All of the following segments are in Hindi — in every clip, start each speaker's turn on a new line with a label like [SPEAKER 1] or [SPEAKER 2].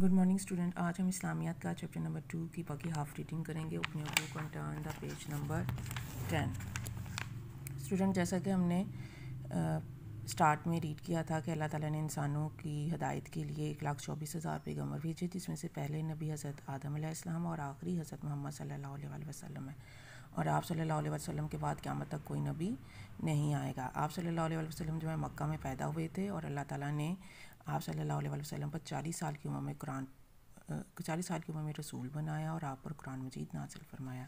[SPEAKER 1] गुड मॉर्निंग स्टूडेंट आज हम इस्लामियात का चैप्टर नंबर टू की बाकी हाफ रीडिंग करेंगे अपने book on the page number ten student जैसा कि हमने आ, स्टार्ट में रीड किया था कि अल्लाह ताला ने इंसानों की हदायत के लिए एक लाख चौबीस हज़ार पैगम्बर भेजे जिसमें से पहले नबी हज़रत आदम और आखिरी हज़रत मोहम्मद सल्ला वसलम है और आप सल्लल्लाहु अलैहि वसल्लम के बाद क़्यामत तक कोई नबी नहीं आएगा आप सल्लल्लाहु अलैहि वसल्लम जो है मक्का में पैदा हुए थे और अल्लाह ताला ने आप सल्लल्लाहु अलैहि वसल्लम पर चालीस साल की उम्र में कुरान चालीस साल की उम्र में रसूल बनाया और आप पर कुरान मजीद नासिल फरमाया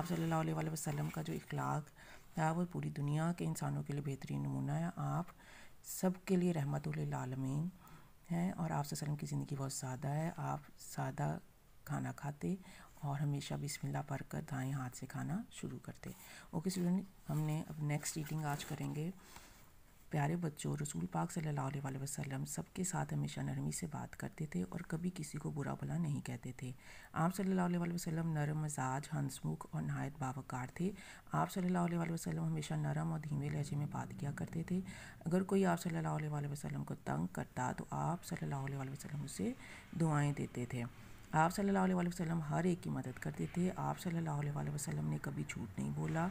[SPEAKER 1] आप सल्ला वसलम का जो इखलाक था वो पूरी दुनिया के इंसानों के लिए बेहतरीन नमूना है आप सब के लिए रहमत आलमीन हैं और आप की ज़िंदगी बहुत सादा है आप सादा खाना खाते और हमेशा बिस्मिल्लाह कर दाएँ हाथ से खाना शुरू करते ओके स्टूडेंट हमने अब नेक्स्ट ईटिंग आज करेंगे प्यारे बच्चों रसूल पाक सल्लल्लाहु अलैहि वसल्लम सबके साथ हमेशा नरमी से बात करते थे और कभी किसी को बुरा भला नहीं कहते थे आप सल्लल्लाहु अलैहि वसल्लम नरम मजाज हंसमुख और नहायत बावकार थे आप सल्लल्लाहु अलैहि वसल्लम हमेशा नरम और धीमे लहजे में बात किया करते थे अगर कोई आप सल्लल्लाहु अलैहि वसल्लम को तंग करता तो आप सल्लल्लाहु अलैहि वसल्लम उसे दुआएँ देते थे आप सल्लल्लाहु अलैहि वसल्लम हर एक की मदद करते थे आप सल्लल्लाहु अलैहि वसल्लम ने कभी झूठ नहीं बोला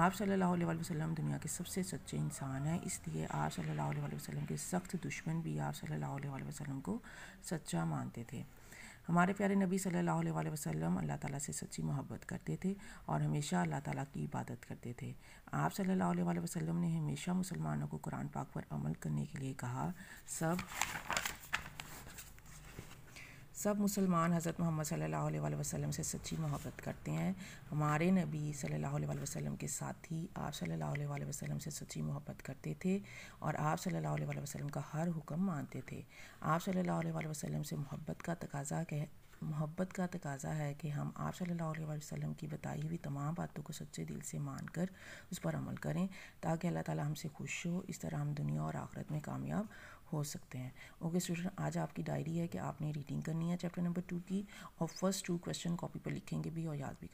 [SPEAKER 1] आप सल्लल्लाहु अलैहि वसल्लम दुनिया के सबसे सच्चे इंसान हैं इसलिए आप सल्लल्लाहु अलैहि वसल्लम के सख्त दुश्मन भी आप सल्लल्लाहु अलैहि वसल्लम को सच्चा मानते थे हमारे प्यारे नबी सल्लल्लाहु अलैहि वसल्लम अल्लाह ताला से सच्ची मोहब्बत करते थे और हमेशा अल्लाह ताला की इबादत करते थे आप सल्लल्लाहु अलैहि वसल्लम ने हमेशा मुसलमानों को कुरान पाक पर अमल करने के लिए कहा सब सब मुसलमान हज़रत मोहम्मद सल्लल्लाहु अलैहि वसल्लम से सच्ची मोहब्बत करते हैं हमारे नबी सल्लल्लाहु अलैहि वसल्लम के साथ ही आप सल्लल्लाहु अलैहि वसल्लम से सच्ची मोहब्बत करते थे और आप सल्लल्लाहु अलैहि वसल्लम का हर हुक्म मानते थे आप सल्लल्लाहु अलैहि वसल्लम से मोहब्बत का तकाजा मोहब्बत का तकाजा है कि हम आप सल्लल्लाहु अलैहि वसल्लम की बताई हुई तमाम बातों को सच्चे दिल से मानकर उस पर अमल करें ताकि अल्लाह ताला हमसे खुश हो इस तरह हम दुनिया और आखरत में कामयाब हो सकते हैं ओके स्टूडेंट आज आपकी डायरी है कि आपने रीडिंग करनी है चैप्टर नंबर टू की और फर्स्ट टू क्वेश्चन कॉपी पर लिखेंगे भी और याद भी